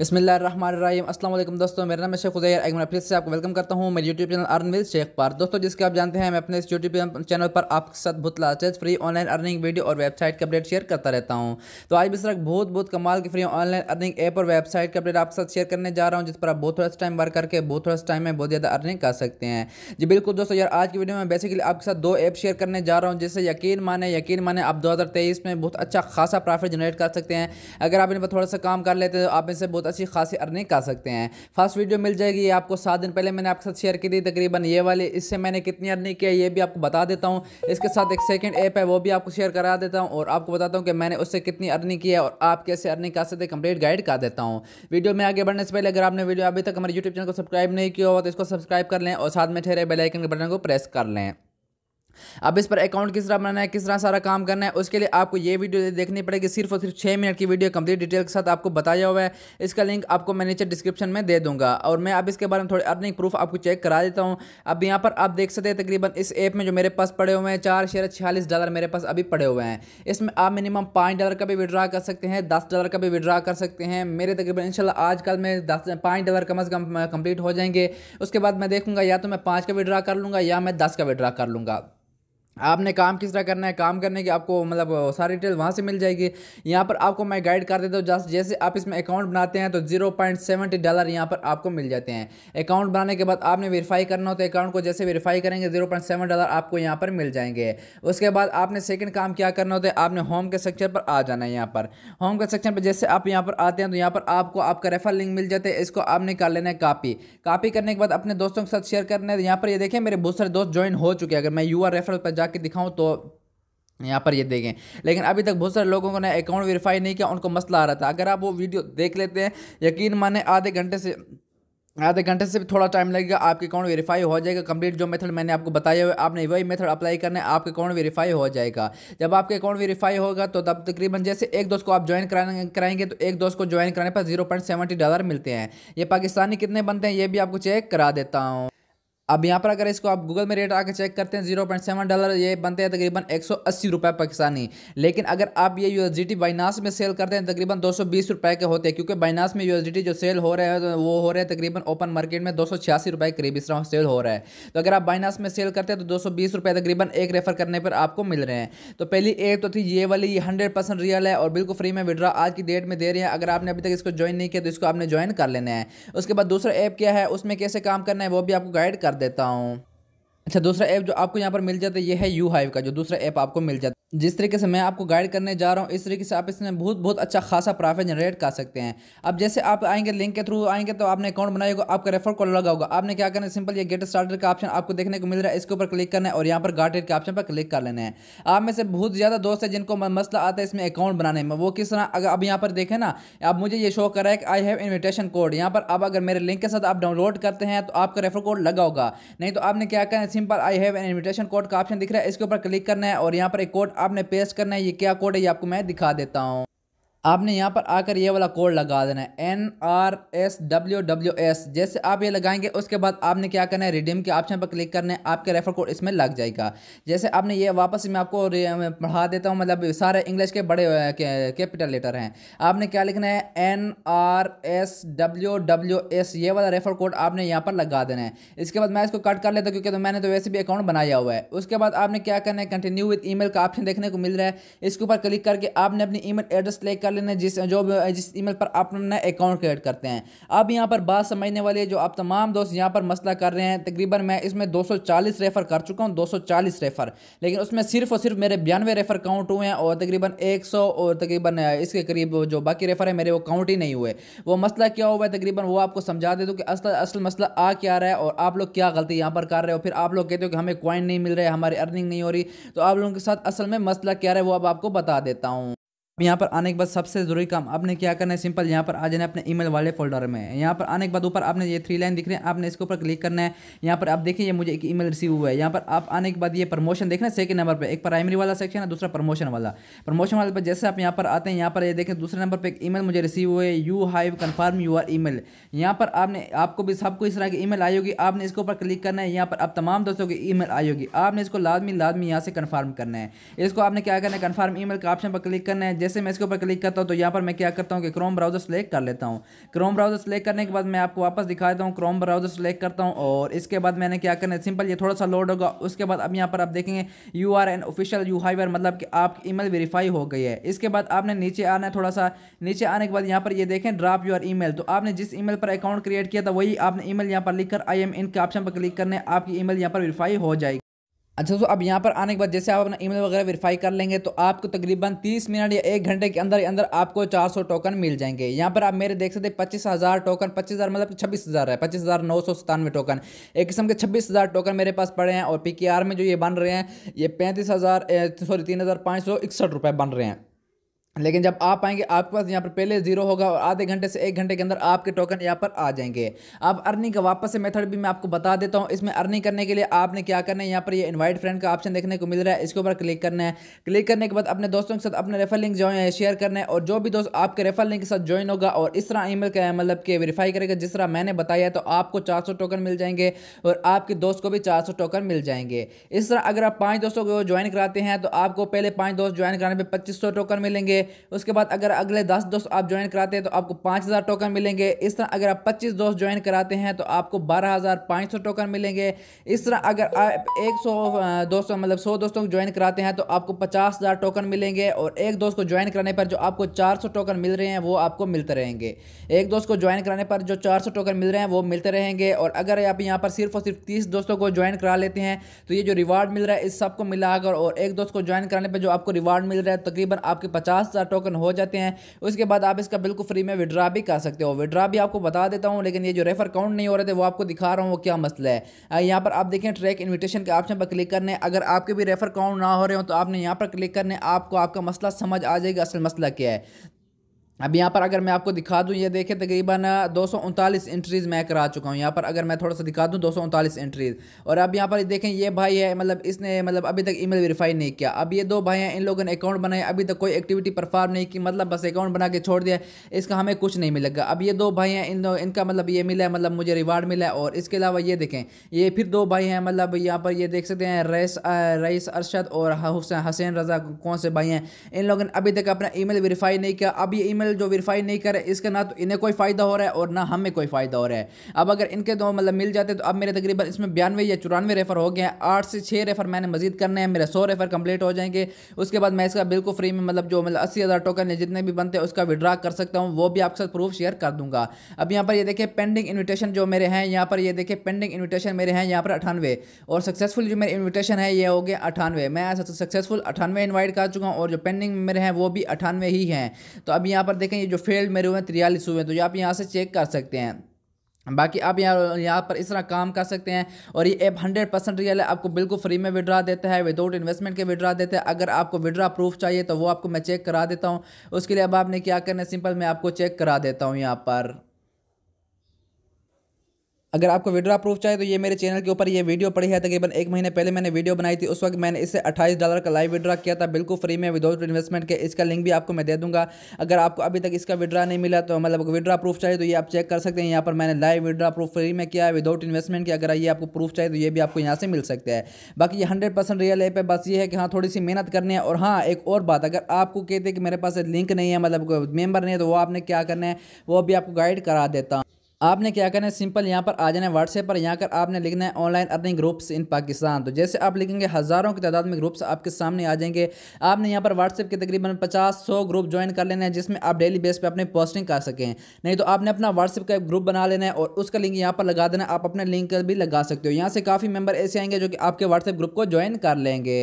बसमिलीम असल दोस्तों मेरा नाम है शेख उजैर एक मैं फिर से आपको वेलकम करता हूँ मेरे YouTube channel earn with Sheikh पार दोस्तों जिसके आप जानते हैं मैं अपने इस यूट्यूब चैनल पर आपके साथ बहुत लाचेज फ्री ऑनलाइन अर्निंग वीडियो और वेबसाइट के अपडेट शेयर करता रहता हूँ तो आज भी सर बहुत बहुत कमाल की फ्री ऑनलाइन अर्निंग ऐप और वेबसाइट के अपडेट आपके साथ शेयर करने जा रहा हूँ जिस पर आप बहुत थोड़ा टाइम वर्क करके बहुत थोड़ा टाइम में बहुत ज़्यादा अर्निंग कर सकते हैं जी बिल्कुल दोस्तों यार आज की वीडियो में बेसिकली आपके साथ दो ऐप शेयर करने जा रहा हूँ जिससे यकीन माने यकीन माने आप दो में बहुत अच्छा खासा प्रॉफिट जनरेट कर सकते हैं अगर आप इन पर थोड़ा सा काम कर लेते हैं तो आप इनसे बहुत बहुत अच्छी खासी अर्निंग कर सकते हैं फर्स्ट वीडियो मिल जाएगी आपको सात दिन पहले मैंने आपके साथ शेयर की थी तकरीबन ये वाली इससे मैंने कितनी अर्निंग की है ये भी आपको बता देता हूँ इसके साथ एक सेकेंड ऐप है वो भी आपको शेयर करा देता हूँ और आपको बताता हूँ कि मैंने उससे कितनी अर्निंग की है और आप कैसे अर्निंग कर सकते कंप्लीट गाइड कर देता हूँ वीडियो में आगे बढ़ने से पहले अगर आपने वीडियो अभी तक हमारे यूट्यूब चैनल को सब्सक्राइब नहीं किया हो तो इसको सब्सक्राइब कर लें और साथ में ठहरे बेलाइकन के बटन को प्रेस कर लें अब इस पर अकाउंट किस तरह बनाना है किस तरह सारा काम करना है उसके लिए आपको ये वीडियो देखनी पड़ेगी सिर्फ और सिर्फ छः मिनट की वीडियो कंप्लीट डिटेल के साथ आपको बताया हुआ है इसका लिंक आपको मैं नीचे डिस्क्रिप्शन में दे दूंगा और मैं अब इसके बारे में थोड़ी अर्निंग प्रूफ आपको चेक करा देता हूँ अब यहाँ पर आप देख सकते हैं तकरीबन इस ऐप में जो मेरे पास पड़े हुए हैं चार शेयर छियालीस डॉलर मेरे पास अभी पड़े हुए हैं इसमें आप मिनिमम पाँच डॉलर का भी विड्रा कर सकते हैं दस डॉलर का भी विड्रा कर सकते हैं मेरे तकरीबन शाला आज कल में दस पाँच डॉलर कम अज़ कम कंप्लीट हो जाएंगे उसके बाद मैं देखूँगा या तो मैं पाँच का विड्रा कर लूँगा या मैं दस का विड्रा कर लूँगा आपने काम किस तरह करना है काम करने की आपको मतलब सारी डिटेल वहाँ से मिल जाएगी यहाँ पर आपको मैं गाइड कर देता हूँ जैसे आप इसमें अकाउंट बनाते हैं तो जीरो पॉइंट सेवेंटी डॉलर यहाँ पर आपको मिल जाते हैं अकाउंट बनाने के बाद आपने वेरीफाई करना होता है अकाउंट को जैसे वेरीफाई करेंगे जीरो पॉइंट सेवन डॉलर आपको यहाँ पर मिल जाएंगे उसके बाद आपने सेकेंड काम क्या करना होता है आपने होम के सेक्शन पर आ जाना है यहाँ पर होम के सेक्शन पर जैसे आप यहाँ पर आते हैं तो यहाँ पर आपको आपका रेफर लिंक मिल जाता है इसको आपने कर लेना है कापी कापी करने के बाद अपने दोस्तों के साथ शेयर करना है तो यहाँ पर ये देखें मेरे बहुत सारे दोस्त ज्वाइन हो चुके हैं अगर मैं यू आर रेफर पर जाकर के दिखाऊँ तो यहाँ पर ये देखें लेकिन अभी तक बहुत सारे लोगों ने अकाउंट वेरीफाई नहीं किया उनको मसला आ रहा था अगर आप वो वीडियो देख लेते हैं यकीन माने आधे घंटे से आधे घंटे से भी थोड़ा टाइम लगेगा आपके अकाउंट वेरीफाई हो जाएगा कंप्लीट जो मेथड मैंने आपको बताया हुआ आपने वही मेथड अप्लाई करना है आपके अकाउंट वेरीफाई हो जाएगा जब आपके अकाउंट वेरीफाई होगा तो तब तकरीबन जैसे एक दोस्त को आप ज्वाइन कराएंगे तो एक दोस्त को ज्वाइन कराने पर जीरो पॉइंट सेवेंटी डॉलर मिलते हैं ये पाकिस्तानी कितने बनते हैं ये भी आपको चेक करा देता हूँ अब यहाँ पर अगर इसको आप गूगल में रेट आकर चेक करते हैं जीरो पॉइंट सेवन डॉलर ये बनते हैं तकरीबन एक सौ अस्सी रुपये पाकिस्तानी लेकिन अगर आप ये U S D T Binance में सेल करते हैं तकरीबन दो सौ बीस रुपये के होते हैं क्योंकि बाइनास में यू एस डी टी जो सेल हो रहे हैं तो वो हो रहे हैं तकरीबन ओपन मार्केट में दो सौ छियासी रुपये के करीब इस तरह सेल हो रहा है तो अगर आप बाइनास में सेल करते हैं तो दो सौ बीस रुपये तकरीबन एक रेफर करने पर आपको मिल रहे हैं तो पहली एक तो थी ये वाली ये हंड्रेड परसेंट रियल है और बिल्कुल फ्री में विड्रा आज की डेट में दे रहे हैं अगर आपने अभी तक इसको ज्वाइन नहीं किया तो इसको आपने ज्वाइन कर लेना है उसके बाद दूसरा ऐप क्या है उसमें कैसे काम करना है वो भी आपको गाइड कर देता हूँ अच्छा दूसरा ऐप जो आपको यहाँ पर मिल जाता है ये है यू हाइव का जो दूसरा ऐप आपको मिल जाता जिस तरीके से मैं आपको गाइड करने जा रहा हूँ इस तरीके से आप इसमें बहुत बहुत अच्छा खासा प्रॉफिट जनरेट कर सकते हैं अब जैसे आप आएंगे लिंक के थ्रू आएंगे तो आपने अकाउंट बनाया होगा आपका रेफर कोड लगा होगा आपने क्या करना है सिंपल ये गेट स्टार्टर का ऑप्शन आपको देखने को मिल रहा है इसके ऊपर क्लिक करना है और यहाँ पर गार्टेड के ऑप्शन पर क्लिक कर लेना है आप में से बहुत ज़्यादा दोस्त है जिनको मसला आता है इसमें अकाउंट बनाने में वो किस तरह अगर अब यहाँ पर देखें ना आप मुझे ये शो कर रहा है कि आई हैव इन्विटेशन कोड यहाँ पर अब अगर मेरे लिंक के साथ आप डाउनलोड करते हैं तो आपका रेफर कोड लगा होगा नहीं तो आपने क्या करना है simple I have an invitation code का ऑप्शन दिख रहा है इसके ऊपर क्लिक करना है और यहाँ पर एक कोड आपने पेस्ट करना है ये क्या कोड है ये आपको मैं दिखा देता हूँ आपने यहाँ पर आकर ये वाला कोड लगा देना है N R S W W S जैसे आप ये लगाएंगे उसके बाद आपने क्या करना है रिडीम के ऑप्शन पर क्लिक करना है आपके रेफर कोड इसमें लग जाएगा जैसे आपने ये वापस मैं आपको पढ़ा देता हूँ मतलब सारे इंग्लिश के बड़े कैपिटल लेटर हैं आपने क्या लिखना है N R S W W S ये वाला रेफर कोड आपने यहाँ पर लगा देना है इसके बाद मैं इसको कट कर लेता हूँ क्योंकि तो मैंने तो वैसे भी अकाउंट बनाया हुआ है उसके बाद आपने क्या करना है कंटिन्यू विद ई का ऑप्शन देखने को मिल रहा है इसके ऊपर क्लिक करके आपने अपनी ई मेल एड्रेस लेकर कर लेना जिस जो जिस ईमेल पर आप अपना अकाउंट क्रिएट करते हैं अब यहाँ पर बात समझने वाली जो आप तमाम दोस्त यहाँ पर मसला कर रहे हैं तकरीबन मैं इसमें 240 रेफ़र कर चुका हूँ 240 रेफ़र लेकिन उसमें सिर्फ और सिर्फ मेरे बयानवे रेफ़र काउंट हुए हैं और तकरीबन एक और तकरीबन इसके करीब जो बाकी रेफ़र है मेरे वो काउंट ही नहीं हुए वो मसला क्या हुआ है तकरीबन वो आपको समझा दे दूँ कि असल असल मसला आ क्या रहा है और आप लोग क्या गलती यहाँ पर कर रहे हो फिर आप लोग कहते हो कि हमें क्वाइन नहीं मिल रहा है हमारी अर्निंग नहीं हो रही तो आप लोगों के साथ असल में मसला क्या रहा है वो अब आपको बता देता हूँ यहाँ पर आने के बाद सबसे जरूरी काम आपने क्या करना है सिंपल यहाँ पर आ जाना है अपने ईमेल वाले फोल्डर में यहाँ पर आने के बाद ऊपर आपने ये थ्री लाइन दिख रहे हैं आपने इसके ऊपर क्लिक करना है यहाँ पर आप देखिए ये मुझे एक ईमेल रिसीव हुआ है यहाँ पर आप आने के बाद ये प्रमोशन देखना सेकंड नंबर पर एक प्राइमरी वाला सेक्शन है दूसरा प्रमोशन वाला प्रमोशन वाले पर जैसे आप यहाँ पर आते हैं यहाँ पर ये देखें दूसरे नंबर पर एक ई मुझे रिसीव हुआ है uHive confirm your email यहाँ पर आपने आपको भी सबको इस तरह की मेल आई होगी आपने इसके ऊपर क्लिक करना है यहाँ पर आप तमाम दोस्तों की मेल आई होगी आपने इसको लादमी लादमी यहाँ से कन्फर्म करना है इसको आपने क्या करना है कन्फर्म ई का ऑप्शन पर क्लिक करना है जैसे मैं इसके ऊपर क्लिक करता हूँ तो यहाँ पर मैं क्या करता हूँ कि क्रोम ब्राउजर सेलेक्ट कर लेता हूँ क्रोम ब्राउजर सेलेक्ट करने के बाद मैं आपको वापस दिखा देता हूँ क्रोम ब्राउजर सेलेक्ट करता हूँ और इसके बाद मैंने क्या करना है सिंपल ये थोड़ा सा लोड होगा उसके बाद अब यहाँ पर आप देखेंगे you are an official uHiver मतलब कि आपकी ईमेल वेरीफाई हो गई है इसके बाद आपने नीचे आना है थोड़ा सा नीचे आने के बाद यहाँ पर ये देखें ड्राप यूर ई तो आपने जिस ई पर अकाउंट क्रिएट किया था वही आपने ईमेल मेल पर लिखकर आई एम इन के ऑप्शन पर क्लिक करने आपकी ई यहाँ पर वेरीफाई हो जाएगी अच्छा दोस्तों अब यहाँ पर आने के बाद जैसे आप अपना ईमेल वगैरह वेरीफाई कर लेंगे तो आपको तकरीबन 30 मिनट या एक घंटे के अंदर अंदर आपको 400 टोकन मिल जाएंगे यहाँ पर आप मेरे देख सकते हैं पच्चीस हज़ार टोकन पच्चीस हज़ार मतलब छब्बीस हज़ार है पच्चीस हज़ार नौ सौ सतानवे टोकन एक किस्म के छब्बीस हज़ार टोकन मेरे पास पड़े हैं और पी में जो ये बन रहे हैं ये पैंतीस हज़ार सॉरी तीन हज़ार पाँच सौ इकसठ रुपये बन रहे हैं लेकिन जब आप आएंगे आपके पास यहाँ पर पहले जीरो होगा और आधे घंटे से एक घंटे के अंदर आपके टोकन यहाँ पर आ जाएंगे अब अर्निंग का वापस से मेथड भी मैं आपको बता देता हूँ इसमें अर्निंग करने के लिए आपने क्या करना है यहाँ पर ये यह इनवाइट फ्रेंड का ऑप्शन देखने को मिल रहा है इसके ऊपर क्लिक करना है क्लिक करने के बाद अपने दोस्तों के साथ अपने रेफर लिंक जो है शेयर करना है और जो भी दोस्त आपके रेफर लिंक के साथ ज्वाइन होगा और इस तरह ई मेल मतलब कि वेरीफाई करेगा जिस तरह मैंने बताया तो आपको चार टोकन मिल जाएंगे और आपके दोस्त को भी चार टोकन मिल जाएंगे इस तरह अगर आप पाँच दोस्तों को ज्वाइन कराते हैं तो आपको पहले पाँच दोस्त ज्वाइन कराने पर पच्चीस टोकन मिलेंगे उसके बाद अगर अगले दस दोस्त आप ज्वाइन कराते हैं तो आपको पाँच हज़ार टोकन मिलेंगे इस तरह अगर आप पच्चीस दोस्त ज्वाइन कराते हैं तो आपको बारह हज़ार पाँच सौ टोकन मिलेंगे इस तरह अगर आप एक सौ दोस्तों मतलब सौ दोस्तों को ज्वाइन कराते हैं तो आपको पचास हज़ार टोकन मिलेंगे और एक दोस्त को ज्वाइन कराने पर जो आपको चार सौ टोकन मिल रहे हैं वो आपको मिलते रहेंगे एक दोस्त को ज्वाइन कराने पर जो चार सौ टोकन मिल रहे हैं वो मिलते रहेंगे और अगर आप यहाँ पर सिर्फ और सिर्फ तीस दोस्तों को ज्वाइन करा लेते हैं तो ये जो रिवार्ड मिल रहा है इस सबको मिलाकर और एक दोस्त को ज्वाइन कराने पर जो आपको रिवार्ड मिल रहा है तकरीबन आपके पचास हज़ार टोकन हो जाते हैं उसके बाद आप इसका बिल्कुल फ्री में विड्रा भी कर सकते हो विड्रा भी आपको बता देता हूँ लेकिन ये जो रेफर काउंट नहीं हो रहे थे वो आपको दिखा रहा हूँ वो क्या मसला है यहाँ पर आप देखें ट्रैक इन्विटेशन के ऑप्शन पर क्लिक करने अगर आपके भी रेफर काउंट ना हो रहे हो तो आपने यहाँ पर क्लिक करने आपको आपका मसला समझ आ जाएगा असल मसला क्या है अब यहाँ पर अगर मैं आपको दिखा दूँ ये देखें तकरीबन दो सौ उनतालीस एंट्रीज़ मैं करा चुका हूँ यहाँ पर अगर मैं थोड़ा सा दिखा दूँ दो सौ उनतालीस एंट्रीज़ और अब यहाँ पर देखें ये भाई है मतलब इसने मतलब अभी तक ईमेल वेरीफाई नहीं किया अब ये दो भाई हैं इन लोगों ने अकाउंट बनाया अभी तक कोई एक्टिविटी परफॉर्म नहीं की मतलब बस अकाउंट बना के छोड़ दिया इसका हमें कुछ नहीं मिलेगा अब ये दो भाई हैं इन दो इनका मतलब ये मिला है मतलब मुझे रिवार्ड मिला है और इसके अलावा ये देखें ये फिर दो भाई हैं मतलब यहाँ पर ये देख सकते हैं रईस रईस अरशद और हुसैन रजा कौन से भाई हैं इन लोगों ने अभी तक अपना ई वेरीफाई नहीं किया अब ये ई चैनल जो वेरीफाई नहीं कर रहे इसका ना तो इन्हें कोई फ़ायदा हो रहा है और ना हमें कोई फ़ायदा हो रहा है अब अगर इनके दो मतलब मिल जाते तो अब मेरे तकरीबन इसमें बयानवे या चौरानवे रेफर हो गए हैं आठ से छः रेफर मैंने मजीद करने हैं मेरे सौ रेफर कंप्लीट हो जाएंगे उसके बाद मैं इसका बिल्कुल फ्री में मतलब जो मतलब अस्सी हज़ार टोकन है जितने भी बनते हैं उसका विड्रा कर सकता हूँ वो भी आपके साथ प्रूफ शेयर कर दूंगा अब यहाँ पर ये देखिए पेंडिंग इन्विटेशन जो मेरे हैं यहाँ पर ये देखिए पेंडिंग इन्विटेशन मेरे हैं यहाँ पर अठानवे और सक्सेसफुल जो मेरे इन्विटेशन है ये हो गए अठानवे मैं सक्सेसफुल अठानवे इन्वाइट कर चुका हूँ और जो पेंडिंग मेरे हैं वो भी अठानवे ही हैं तो अब यहाँ पर देखें ये जो फेल्ड मेरे हुए हैं तिरयालीस हुए हैं तो ये आप यहाँ से चेक कर सकते हैं बाकी आप यहाँ यहाँ पर इस तरह काम कर सकते हैं और ये ऐप हंड्रेड परसेंट रियल है आपको बिल्कुल फ्री में विड्रा देता है विदाउट इन्वेस्टमेंट के विड्रा देता है अगर आपको विड्रा प्रूफ चाहिए तो वो आपको मैं चेक करा देता हूँ उसके लिए अब आपने क्या करना है सिंपल मैं आपको चेक करा देता हूँ यहाँ पर अगर आपको विड्रा प्रूफ चाहिए तो ये मेरे चैनल के ऊपर ये वीडियो पड़ी है तकरीबन एक महीने पहले मैंने वीडियो बनाई थी उस वक्त मैंने इससे 28 डॉलर का लाइव विड्रा किया था बिल्कुल फ्री में विदाउट इन्वेस्टमेंट के इसका लिंक भी आपको मैं दे दूंगा अगर आपको अभी तक इसका विड्रा नहीं मिला तो मतलब विड्रा प्रूफ चाहिए तो ये आप चेक कर सकते हैं यहाँ पर मैंने लाइव विड्रा प्रूफ फ्री में किया है विदाउट इन्वेस्टमेंट की अगर ये आपको प्रूफ चाहिए तो ये भी आपको यहाँ से मिल सकता है बाकी ये हंड्रेड रियल ऐप है बस ये है कि हाँ थोड़ी सी मेहनत करनी है और हाँ एक और बात अगर आपको कहते हैं कि मेरे पास लिंक नहीं है मतलब मेम्बर नहीं है तो वो आपने क्या करना है वो भी आपको गाइड करा देता हूँ आपने क्या करना है सिंपल यहाँ पर आ जाना है व्हाट्सएप पर यहाँ कर आपने लिखना है online earning groups in Pakistan तो जैसे आप लिखेंगे हज़ारों की तादाद में ग्रुप्स आपके सामने आ जाएंगे आपने यहाँ पर व्हाट्सएप के तकरीबन पचास सौ ग्रुप ज्वाइन कर लेना है जिसमें आप डेली बेस पर अपने पोस्टिंग कर सकें नहीं तो आपने अपना व्हाट्सएप का ग्रुप बना लेना है और उसका लिंक यहाँ पर लगा देना आप अपने लिंक भी लगा सकते हो यहाँ से काफ़ी मेम्बर ऐसे आएंगे जो कि आपके व्हाट्सएप ग्रुप को ज्वाइन कर लेंगे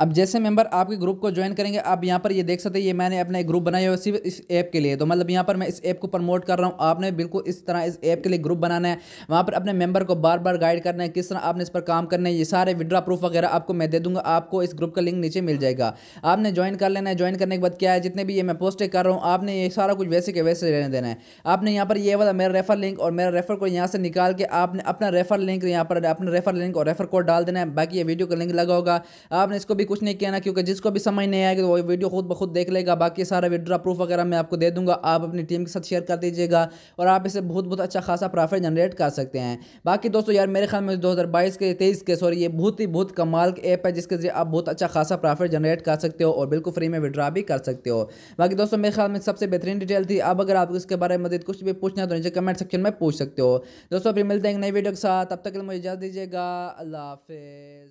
अब जैसे मेंबर आपके ग्रुप को ज्वाइन करेंगे आप यहाँ पर ये देख सकते हैं ये मैंने अपना एक ग्रुप बनाया हुआ सिर्फ इस ऐप के लिए तो मतलब यहाँ पर मैं इस ऐप को प्रमोट कर रहा हूँ आपने बिल्कुल इस तरह इस ऐप के लिए ग्रुप बनाना है वहाँ पर अपने मेंबर को बार बार गाइड करना है किस तरह आपने इस पर काम करना है ये सारे विड्रा प्रूफ वगैरह आपको मैं दे दूँगा आपको इस ग्रुप का लिंक नीचे मिल जाएगा आपने ज्वाइन कर लेना है ज्वाइन करने के बाद क्या है जितने भी ये मैं पोस्टें कर रहा हूँ आपने ये सारा कुछ वैसे के वैसे रहने देना है आपने यहाँ पर ये वाला मेरा रेफर लिंक और मेरा रेफर को यहाँ से निकाल के आपने अपना रेफर लिंक यहाँ पर अपना रेफर लिंक और रेफर कोड डाल देना है बाकी ये वीडियो का लिंक लगा होगा आपने इसको भी कुछ नहीं कहना क्योंकि जिसको भी समझ नहीं आएगा तो वो वीडियो खुद ब खुद देख लेगा बाकी सारा विड्रा प्रूफ वगैरह मैं आपको दे दूंगा आप अपनी टीम के साथ शेयर कर दीजिएगा और आप इसे बहुत बहुत अच्छा खासा प्रॉफिट जनरेट कर सकते हैं बाकी दोस्तों यार मेरे ख्याल में दो हज़ार बाईस के तेईस के सॉरी ये बहुत ही बहुत कमाल के ऐप है जिसके जरिए आप बहुत अच्छा खासा प्रॉफिट जनरेट कर सकते हो और बिल्कुल फ्री में विड्रा भी कर सकते हो बाकी दोस्तों मेरे ख्याल में सबसे बेहतरीन डिटेल थी अब अगर आपको इसके बारे में मदद कुछ भी पूछना है तो नीचे कमेंट सेक्शन में पूछ सकते हो दोस्तों फिर मिलते हैं एक नई वीडियो के साथ तब तक के लिए मुझे इजाज़ दीजिएगा अल्लाह हाफिज़